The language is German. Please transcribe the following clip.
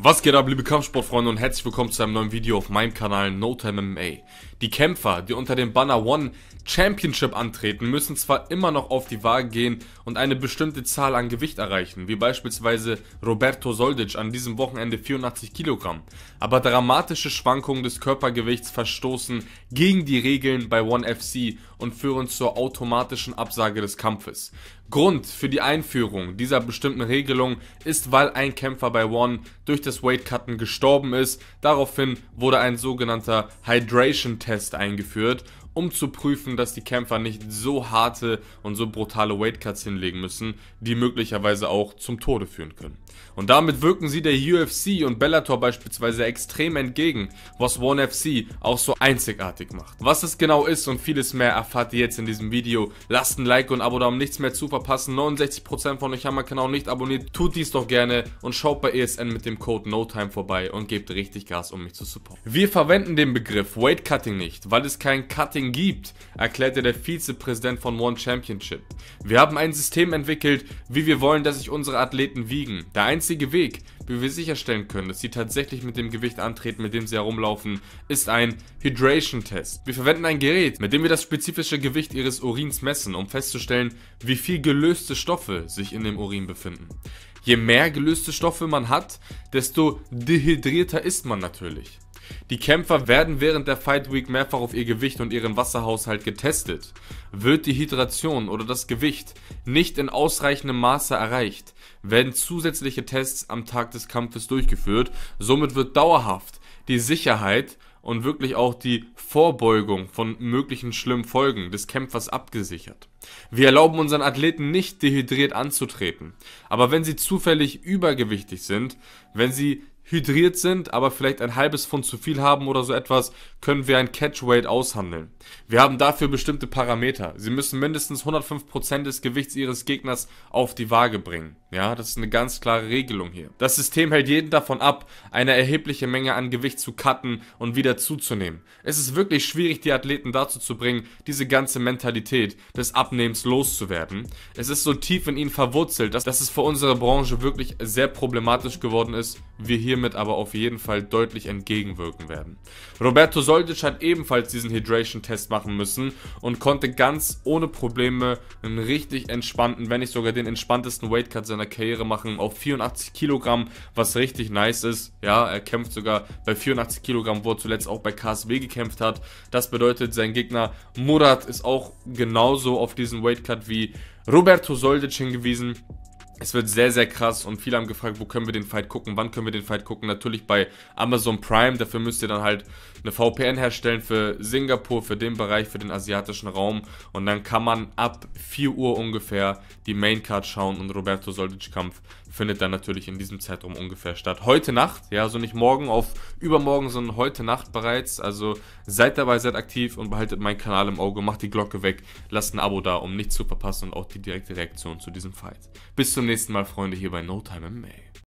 Was geht ab, liebe Kampfsportfreunde und herzlich willkommen zu einem neuen Video auf meinem Kanal No Time MMA. Die Kämpfer, die unter dem Banner One Championship antreten, müssen zwar immer noch auf die Waage gehen und eine bestimmte Zahl an Gewicht erreichen, wie beispielsweise Roberto Soldic an diesem Wochenende 84 Kilogramm, aber dramatische Schwankungen des Körpergewichts verstoßen gegen die Regeln bei One FC und führen zur automatischen Absage des Kampfes. Grund für die Einführung dieser bestimmten Regelung ist, weil ein Kämpfer bei One durch das Weightcutten gestorben ist. Daraufhin wurde ein sogenannter Hydration Test eingeführt um zu prüfen, dass die Kämpfer nicht so harte und so brutale Weightcuts hinlegen müssen, die möglicherweise auch zum Tode führen können. Und damit wirken sie der UFC und Bellator beispielsweise extrem entgegen, was One FC auch so einzigartig macht. Was es genau ist und vieles mehr erfahrt ihr jetzt in diesem Video. Lasst ein Like und ein Abo da, um nichts mehr zu verpassen. 69% von euch haben meinen Kanal nicht abonniert, tut dies doch gerne und schaut bei ESN mit dem Code NOTIME vorbei und gebt richtig Gas, um mich zu supporten. Wir verwenden den Begriff Weightcutting nicht, weil es kein Cutting Karting gibt, erklärte der Vizepräsident von One Championship. Wir haben ein System entwickelt, wie wir wollen, dass sich unsere Athleten wiegen. Der einzige Weg, wie wir sicherstellen können, dass sie tatsächlich mit dem Gewicht antreten, mit dem sie herumlaufen, ist ein Hydration-Test. Wir verwenden ein Gerät, mit dem wir das spezifische Gewicht ihres Urins messen, um festzustellen, wie viel gelöste Stoffe sich in dem Urin befinden. Je mehr gelöste Stoffe man hat, desto dehydrierter ist man natürlich. Die Kämpfer werden während der Fight Week mehrfach auf ihr Gewicht und ihren Wasserhaushalt getestet. Wird die Hydration oder das Gewicht nicht in ausreichendem Maße erreicht, werden zusätzliche Tests am Tag des Kampfes durchgeführt. Somit wird dauerhaft die Sicherheit und wirklich auch die Vorbeugung von möglichen schlimmen Folgen des Kämpfers abgesichert. Wir erlauben unseren Athleten nicht dehydriert anzutreten, aber wenn sie zufällig übergewichtig sind, wenn sie hydriert sind, aber vielleicht ein halbes Pfund zu viel haben oder so etwas, können wir ein Catchweight aushandeln. Wir haben dafür bestimmte Parameter. Sie müssen mindestens 105% des Gewichts ihres Gegners auf die Waage bringen. Ja, das ist eine ganz klare Regelung hier. Das System hält jeden davon ab, eine erhebliche Menge an Gewicht zu cutten und wieder zuzunehmen. Es ist wirklich schwierig, die Athleten dazu zu bringen, diese ganze Mentalität des Abnehmens loszuwerden. Es ist so tief in ihnen verwurzelt, dass, dass es für unsere Branche wirklich sehr problematisch geworden ist, wir hier hiermit aber auf jeden Fall deutlich entgegenwirken werden. Roberto Soldic hat ebenfalls diesen Hydration-Test machen müssen und konnte ganz ohne Probleme einen richtig entspannten, wenn nicht sogar den entspanntesten Weightcut seiner Karriere machen auf 84 Kilogramm, was richtig nice ist. Ja, er kämpft sogar bei 84 Kilogramm, wo er zuletzt auch bei KSW gekämpft hat. Das bedeutet, sein Gegner Murat ist auch genauso auf diesen Weightcut wie Roberto Soldic hingewiesen es wird sehr, sehr krass und viele haben gefragt, wo können wir den Fight gucken, wann können wir den Fight gucken. Natürlich bei Amazon Prime, dafür müsst ihr dann halt eine VPN herstellen für Singapur, für den Bereich, für den asiatischen Raum. Und dann kann man ab 4 Uhr ungefähr die Maincard schauen und Roberto Soldic-Kampf findet dann natürlich in diesem Zeitraum ungefähr statt. Heute Nacht, ja, also nicht morgen auf übermorgen, sondern heute Nacht bereits. Also seid dabei, seid aktiv und behaltet meinen Kanal im Auge, macht die Glocke weg, lasst ein Abo da, um nichts zu verpassen und auch die direkte Reaktion zu diesem Fight. Bis zum nächsten Mal, Freunde, hier bei No Time MMA.